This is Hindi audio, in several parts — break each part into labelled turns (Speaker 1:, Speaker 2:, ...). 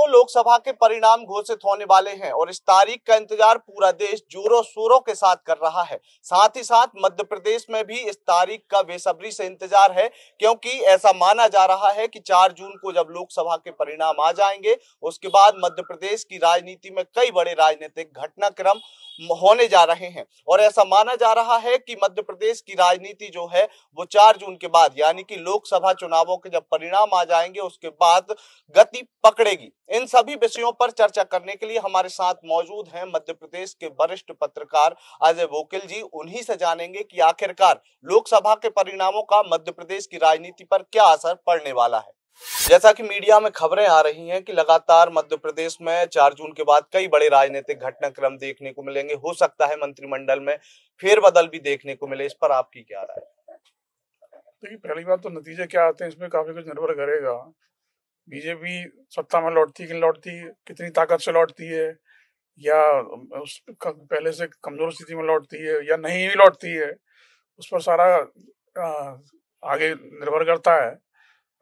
Speaker 1: को लोकसभा के परिणाम घोषित होने वाले हैं और इस तारीख का इंतजार पूरा देश जोरों शोरों के साथ कर रहा है साथ ही साथ मध्य प्रदेश में भी इस तारीख का बेसब्री से इंतजार है क्योंकि ऐसा माना जा रहा है कि चार जून को जब लोकसभा के परिणाम आ जाएंगे उसके बाद मध्य प्रदेश की राजनीति में कई बड़े राजनीतिक घटनाक्रम होने जा रहे हैं और ऐसा माना जा रहा है कि मध्य प्रदेश की राजनीति जो है वो चार जून के बाद यानी कि लोकसभा चुनावों के जब परिणाम आ जाएंगे उसके बाद गति पकड़ेगी इन सभी विषयों पर चर्चा करने के लिए हमारे साथ मौजूद हैं मध्य प्रदेश के वरिष्ठ पत्रकार अजय वोकिल जी उन्हीं से जानेंगे कि आखिरकार लोकसभा के परिणामों का मध्य प्रदेश की राजनीति पर क्या असर पड़ने वाला है जैसा कि मीडिया में खबरें आ रही हैं कि लगातार मध्य प्रदेश में चार जून के बाद कई बड़े राजनीतिक घटनाक्रम देखने को मिलेंगे हो सकता है मंत्रिमंडल में फेरबदल भी देखने को मिले इस पर आपकी क्या राय
Speaker 2: देखिए पहली बात तो नतीजे क्या आते हैं इसमें काफी कुछ निर्भर करेगा बीजेपी सत्ता में लौटती कि लौटती कितनी ताकत से लौटती है या उस पहले से कमजोर स्थिति में लौटती है या नहीं भी लौटती है उस पर सारा आगे निर्भर करता है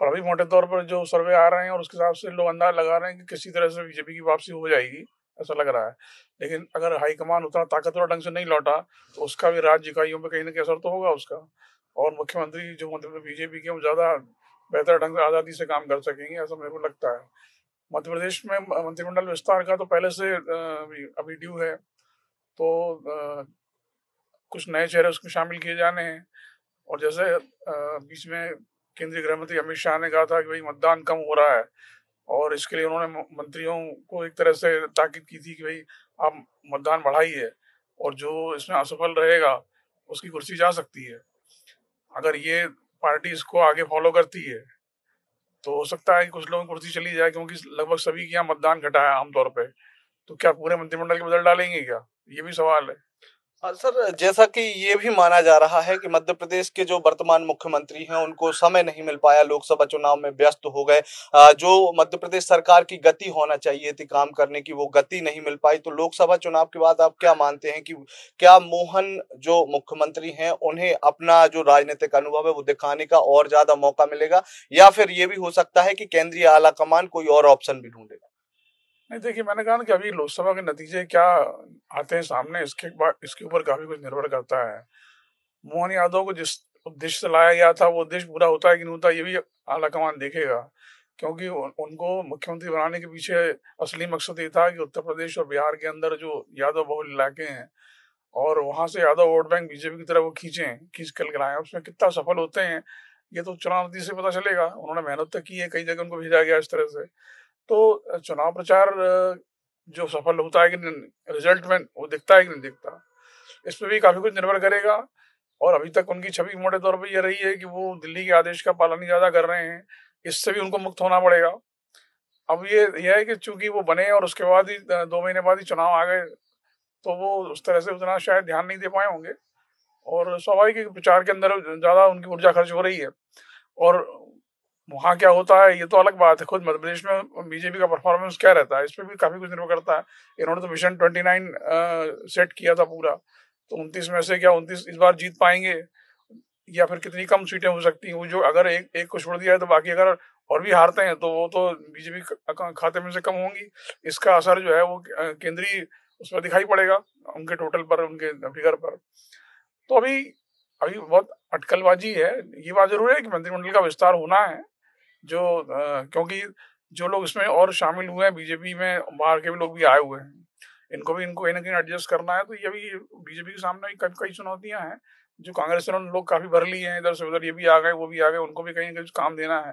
Speaker 2: पर अभी मोटे तौर पर जो सर्वे आ रहे हैं और उसके हिसाब से लोग अंदाज लगा रहे हैं कि किसी तरह से बीजेपी की वापसी हो जाएगी ऐसा लग रहा है लेकिन अगर हाईकमान उतना ताकतवर ढंग से नहीं लौटा तो उसका भी राज्य इकाइयों पर कहीं ना कहीं असर तो होगा उसका और मुख्यमंत्री जो मध्य बीजेपी के वो ज़्यादा बेहतर ढंग से आज़ादी से काम कर सकेंगे ऐसा मेरे को लगता है मध्य प्रदेश में मंत्रिमंडल विस्तार का तो पहले से अभी ड्यू है तो कुछ नए चेहरे उसमें शामिल किए जाने हैं और जैसे बीच में केंद्रीय गृह मंत्री अमित शाह ने कहा था कि भाई मतदान कम हो रहा है और इसके लिए उन्होंने मंत्रियों को एक तरह से ताकीद की थी कि भाई आप मतदान बढ़ाइए और जो इसमें असफल रहेगा उसकी कुर्सी जा सकती है अगर ये पार्टी इसको आगे फॉलो करती है तो हो सकता है कि कुछ लोगों की कुर्सी चली जाए क्योंकि लगभग सभी के यहाँ मतदान घटा है आमतौर पर तो क्या पूरे मंत्रिमंडल के बदल डालेंगे क्या ये भी सवाल है
Speaker 1: हाँ, सर जैसा
Speaker 2: कि ये भी माना जा रहा है कि मध्य प्रदेश के जो वर्तमान मुख्यमंत्री हैं
Speaker 1: उनको समय नहीं मिल पाया लोकसभा चुनाव में व्यस्त हो गए जो मध्य प्रदेश सरकार की गति होना चाहिए थी काम करने की वो गति नहीं मिल पाई तो लोकसभा चुनाव के बाद आप क्या मानते हैं कि क्या मोहन जो मुख्यमंत्री हैं उन्हें अपना जो राजनीतिक अनुभव है वो दिखाने का और ज्यादा मौका मिलेगा या फिर ये भी हो सकता है कि केंद्रीय आला कोई और ऑप्शन भी ढूंढेगा
Speaker 2: नहीं देखिए मैंने कहा ना कि अभी लोकसभा के नतीजे क्या आते हैं सामने इसके बाद इसके ऊपर काफी कुछ निर्भर करता है मोहन यादव को जिस उद्देश्य से लाया गया था वो उद्देश्य पूरा होता है कि नहीं होता ये भी आला कमान देखेगा क्योंकि उनको मुख्यमंत्री बनाने के पीछे असली मकसद ये था कि उत्तर प्रदेश और बिहार के अंदर जो यादव बहुल इलाके हैं और वहाँ से यादव वोट बैंक बीजेपी की तरफ वो खींचे खींच कर कराएं उसमें कितना सफल होते हैं ये तो चुनाव नीति से पता चलेगा उन्होंने मेहनत तो की है कई जगह उनको भेजा गया इस तरह से तो चुनाव प्रचार जो सफल होता है कि रिजल्ट में वो दिखता है कि नहीं दिखता इस पर भी काफी कुछ निर्भर करेगा और अभी तक उनकी छवि मोटे तौर पर यह रही है कि वो दिल्ली के आदेश का पालन ज्यादा कर रहे हैं इससे भी उनको मुक्त होना पड़ेगा अब ये यह है कि चूंकि वो बने और उसके बाद ही दो महीने बाद ही चुनाव आ गए तो वो उस तरह से उतना शायद ध्यान नहीं दे पाए होंगे और स्वाभाविक प्रचार के अंदर ज़्यादा उनकी ऊर्जा खर्च हो रही है और वहाँ क्या होता है ये तो अलग बात है खुद मध्य प्रदेश में बीजेपी का परफॉर्मेंस क्या रहता है इस पर भी काफ़ी कुछ निर्भर करता है इन्होंने तो मिशन ट्वेंटी नाइन सेट किया था पूरा तो उनतीस में से क्या उनतीस इस बार जीत पाएंगे या फिर कितनी कम सीटें हो सकती हैं वो जो अगर एक एक को छोड़ दिया है तो बाकी अगर और भी हारते हैं तो वो तो बीजेपी खाते में से कम होंगी इसका असर जो है वो केंद्रीय उस पर दिखाई पड़ेगा उनके टोटल पर उनके फिगर पर तो अभी अभी बहुत अटकलबाजी है ये बात जरूर है कि मंत्रिमंडल का विस्तार होना है जो क्योंकि जो लोग इसमें और शामिल हुए हैं बीजेपी में बाहर के भी लोग भी आए हुए हैं इनको भी इनको कहीं ना कहीं एडजस्ट करना है तो ये भी बीजेपी के सामने कई कई चुनौतियां हैं जो कांग्रेस से लोग काफी भर लिए हैं इधर से उधर ये भी आ गए वो भी आ गए उनको भी कहीं ना कहीं काम देना है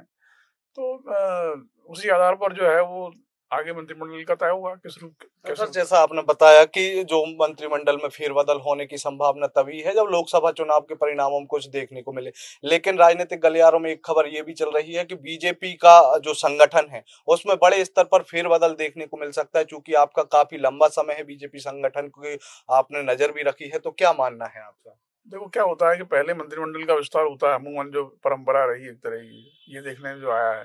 Speaker 2: तो उसी आधार पर जो है वो आगे मंत्रिमंडल का तय होगा किस रूप
Speaker 1: तो सर जैसा आपने बताया कि जो मंत्रिमंडल में फेरबदल होने की संभावना तभी है जब लोकसभा चुनाव के परिणामों में कुछ देखने को मिले लेकिन राजनीतिक गलियारों में एक खबर ये भी चल रही है कि बीजेपी का जो संगठन है उसमें बड़े स्तर पर फेरबदल देखने को मिल सकता है चूंकि आपका काफी लंबा समय है बीजेपी संगठन की आपने नजर भी रखी है तो क्या मानना है
Speaker 2: आपका देखो क्या होता है कि पहले मंत्रिमंडल का विस्तार होता है अमूमन जो परंपरा रही एक तरह की ये देखने में जो आया है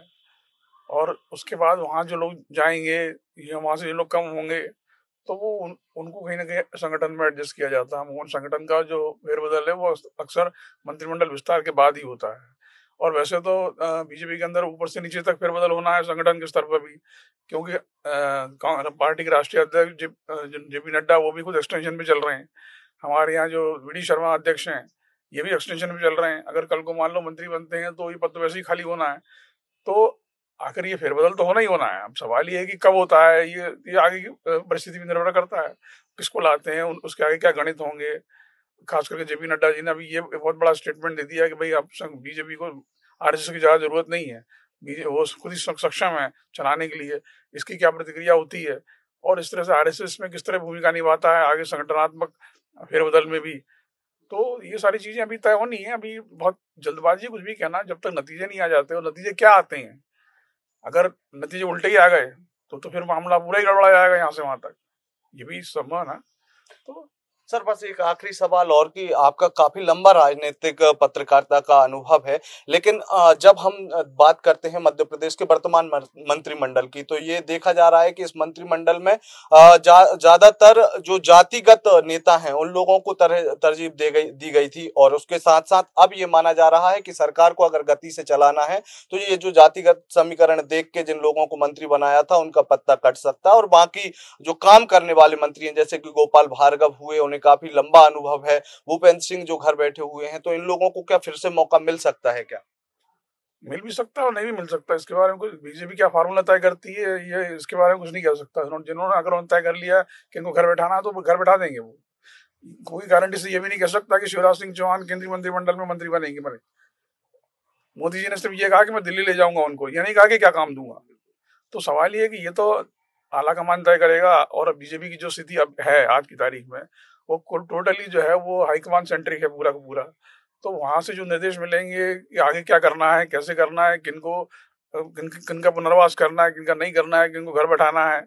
Speaker 2: और उसके बाद वहाँ जो लोग जाएंगे या वहाँ से जो लोग कम होंगे तो वो उन, उनको कहीं ना कहीं संगठन में एडजस्ट किया जाता है मोहन संगठन का जो फेरबदल है वो अक्सर मंत्रिमंडल विस्तार के बाद ही होता है और वैसे तो बीजेपी के अंदर ऊपर से नीचे तक फेरबदल होना है संगठन के स्तर पर भी क्योंकि पार्टी के राष्ट्रीय अध्यक्ष जे, जे पी नड्डा वो भी खुद एक्सटेंशन में चल रहे हैं हमारे यहाँ जो वी शर्मा अध्यक्ष हैं ये भी एक्सटेंशन में चल रहे हैं अगर कल को मान लो मंत्री बनते हैं तो ये पद तो वैसे ही खाली होना है तो आखिर ये फेरबदल तो होना ही होना है अब सवाल ये है कि कब होता है ये ये आगे की परिस्थिति भी निर्भर करता है किसको लाते हैं उसके आगे क्या गणित होंगे खास करके जेपी नड्डा जी ने अभी ये बहुत बड़ा स्टेटमेंट दे दिया कि भाई अब बीजेपी को आर की ज़्यादा जरूरत नहीं है वो खुद ही सक्षम है चलाने के लिए इसकी क्या प्रतिक्रिया होती है और इस तरह से आर में किस तरह भूमिका निभाता है आगे संगठनात्मक फेरबदल में भी तो ये सारी चीजें अभी तय होनी है अभी बहुत जल्दबाजी कुछ भी कहना जब तक नतीजे नहीं आ जाते और नतीजे क्या आते हैं अगर नतीजे उल्टे ही आ गए तो तो फिर मामला पूरा ही गड़बड़ा जाएगा यहाँ से वहां तक ये भी संभव ना
Speaker 1: तो सर बस एक आखिरी सवाल और कि आपका काफी लंबा राजनीतिक पत्रकारिता का अनुभव है लेकिन जब हम बात करते हैं मध्य प्रदेश के वर्तमान मंत्रिमंडल की तो ये देखा जा रहा है कि इस मंत्रिमंडल में ज्यादातर जा, जो जातिगत नेता हैं उन लोगों को तरह तरजीब दे गई दी गई थी और उसके साथ साथ अब ये माना जा रहा है कि सरकार को अगर गति से चलाना है तो ये जो जातिगत समीकरण देख के जिन लोगों को मंत्री बनाया था उनका पत्ता कट सकता है और बाकी जो काम करने वाले मंत्री हैं जैसे कि गोपाल भार्गव हुए उन्हें में काफी लंबा अनुभव है भूपेंद्र सिंह जो घर बैठे हुए हैं तो इन लोगों को क्या फिर से मौका मिल सकता है क्या
Speaker 2: मिल भी सकता है और नहीं भी मिल सकता इसके बारे में कुछ बीजेपी क्या फार्मूला तय करती है ये इसके बारे में कुछ नहीं कह सकता जिन्होंने अगर उन्होंने तय कर लिया कि इनको घर बैठाना है तो घर बैठा देंगे वो कोई गारंटी से ये भी नहीं कह सकता कि शिवराज सिंह चौहान केंद्रीय मंत्रिमंडल में मंत्री बनेंगे बने मोदी जी ने सिर्फ ये कहा कि मैं दिल्ली ले जाऊंगा उनको ये नहीं कहा कि क्या काम दूंगा तो सवाल ये है कि ये तो आला कमान तय करेगा और बीजेपी की जो स्थिति अब है आज की तारीख में वो टोटली जो है वो हाईकमान सेंट्रिक है पूरा का पूरा तो वहाँ से जो निर्देश मिलेंगे कि आगे क्या करना है कैसे करना है किनको किन किनका पुनर्वास करना है किनका नहीं करना है किनको घर बैठाना है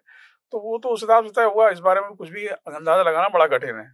Speaker 2: तो वो तो उस हिसाब से तय हुआ इस बारे में कुछ भी अंदाजा लगाना बड़ा कठिन है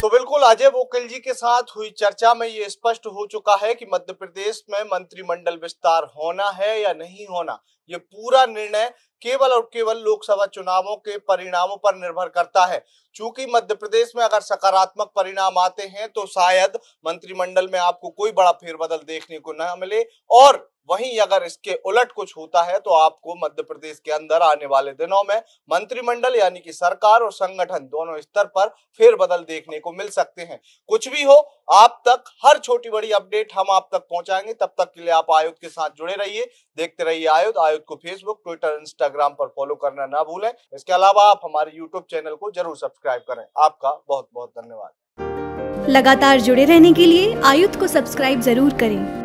Speaker 1: तो बिल्कुल अजय बोकल जी के साथ हुई चर्चा में ये स्पष्ट हो चुका है कि मध्य प्रदेश में मंत्रिमंडल विस्तार होना है या नहीं होना ये पूरा निर्णय केवल और केवल लोकसभा चुनावों के परिणामों पर निर्भर करता है क्योंकि मध्य प्रदेश में अगर सकारात्मक परिणाम आते हैं तो शायद मंत्रिमंडल में आपको कोई बड़ा फेरबदल देखने को न मिले और वहीं अगर इसके उलट कुछ होता है तो आपको मध्य प्रदेश के अंदर आने वाले दिनों में मंत्रिमंडल यानी कि सरकार और संगठन दोनों स्तर पर फेरबदल देखने को मिल सकते हैं कुछ भी हो आप तक हर छोटी बड़ी अपडेट हम आप तक पहुंचाएंगे तब तक के लिए आप आयुध के साथ जुड़े रहिए देखते रहिए आयुध आयुध को फेसबुक ट्विटर इंस्टाग्राम पर फॉलो करना ना भूलें इसके अलावा आप हमारे यूट्यूब चैनल को जरूर सब्सक्राइब करें आपका बहुत बहुत धन्यवाद
Speaker 2: लगातार जुड़े रहने के लिए आयुध को सब्सक्राइब जरूर करें